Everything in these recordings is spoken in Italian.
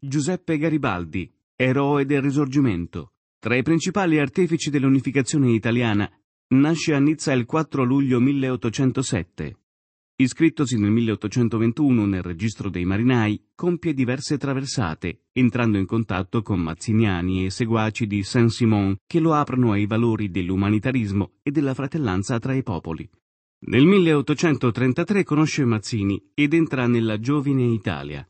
Giuseppe Garibaldi, eroe del Risorgimento, tra i principali artefici dell'unificazione italiana, nasce a Nizza il 4 luglio 1807. Iscrittosi nel 1821 nel registro dei marinai, compie diverse traversate, entrando in contatto con mazziniani e seguaci di Saint-Simon che lo aprono ai valori dell'umanitarismo e della fratellanza tra i popoli. Nel 1833 conosce Mazzini ed entra nella Giovine Italia,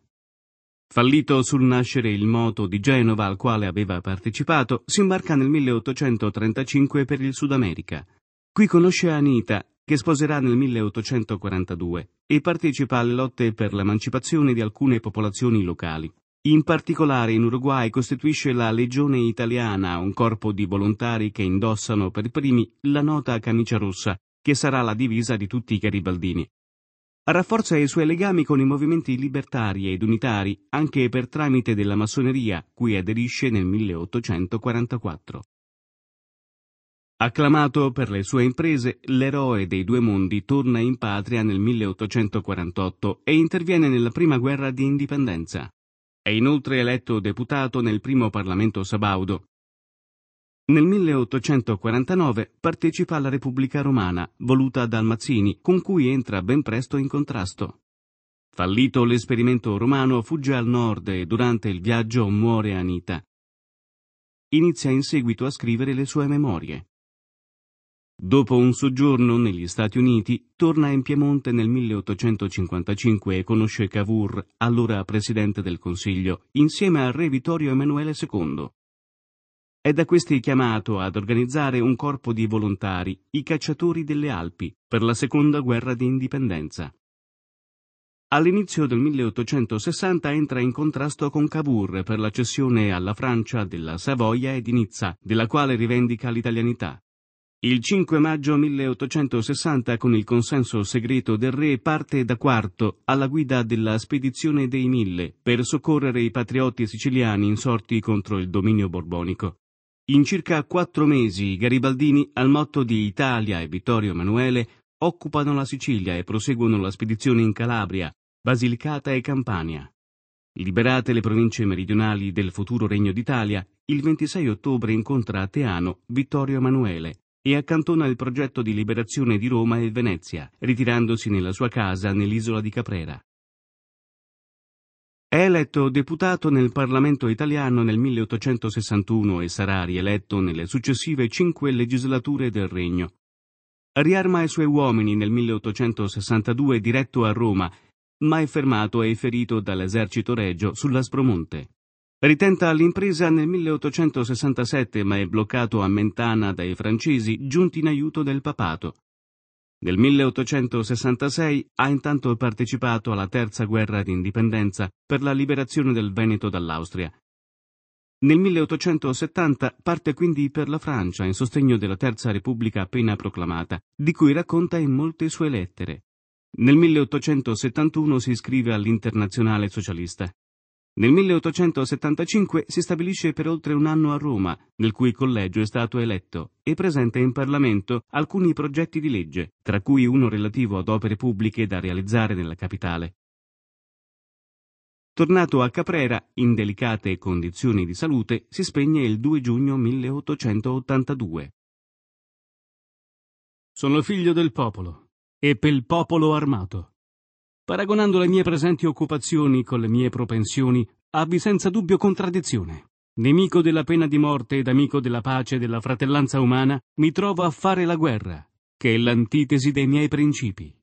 Fallito sul nascere il moto di Genova al quale aveva partecipato, si imbarca nel 1835 per il Sud America. Qui conosce Anita, che sposerà nel 1842, e partecipa alle lotte per l'emancipazione di alcune popolazioni locali. In particolare in Uruguay costituisce la Legione Italiana, un corpo di volontari che indossano per primi la nota camicia rossa, che sarà la divisa di tutti i garibaldini rafforza i suoi legami con i movimenti libertari ed unitari anche per tramite della massoneria, cui aderisce nel 1844. Acclamato per le sue imprese, l'eroe dei due mondi torna in patria nel 1848 e interviene nella prima guerra di indipendenza. È inoltre eletto deputato nel primo Parlamento sabaudo nel 1849 partecipa alla Repubblica Romana, voluta dal Mazzini, con cui entra ben presto in contrasto. Fallito l'esperimento romano, fugge al nord e durante il viaggio muore Anita. Inizia in seguito a scrivere le sue memorie. Dopo un soggiorno negli Stati Uniti, torna in Piemonte nel 1855 e conosce Cavour, allora presidente del Consiglio, insieme al re Vittorio Emanuele II. È da questi chiamato ad organizzare un corpo di volontari, i cacciatori delle Alpi, per la seconda guerra di indipendenza. All'inizio del 1860 entra in contrasto con Cavour per la cessione alla Francia della Savoia e di Nizza, della quale rivendica l'italianità. Il 5 maggio 1860, con il consenso segreto del re, parte da Quarto alla guida della spedizione dei Mille per soccorrere i patrioti siciliani insorti contro il dominio borbonico. In circa quattro mesi i garibaldini, al motto di Italia e Vittorio Emanuele, occupano la Sicilia e proseguono la spedizione in Calabria, Basilicata e Campania. Liberate le province meridionali del futuro Regno d'Italia, il 26 ottobre incontra a Teano Vittorio Emanuele e accantona il progetto di liberazione di Roma e Venezia, ritirandosi nella sua casa nell'isola di Caprera. È eletto deputato nel Parlamento italiano nel 1861 e sarà rieletto nelle successive cinque legislature del Regno. Riarma i suoi uomini nel 1862 diretto a Roma, ma è fermato e ferito dall'esercito regio sulla Spromonte. Ritenta l'impresa nel 1867 ma è bloccato a Mentana dai francesi giunti in aiuto del papato. Nel 1866 ha intanto partecipato alla terza guerra d'indipendenza per la liberazione del Veneto dall'Austria. Nel 1870 parte quindi per la Francia in sostegno della Terza Repubblica appena proclamata, di cui racconta in molte sue lettere. Nel 1871 si iscrive all'Internazionale Socialista. Nel 1875 si stabilisce per oltre un anno a Roma, nel cui collegio è stato eletto, e presenta in Parlamento alcuni progetti di legge, tra cui uno relativo ad opere pubbliche da realizzare nella capitale. Tornato a Caprera, in delicate condizioni di salute, si spegne il 2 giugno 1882. Sono figlio del popolo e pel popolo armato. Paragonando le mie presenti occupazioni con le mie propensioni, abbi senza dubbio contraddizione. Nemico della pena di morte ed amico della pace e della fratellanza umana, mi trovo a fare la guerra, che è l'antitesi dei miei principi.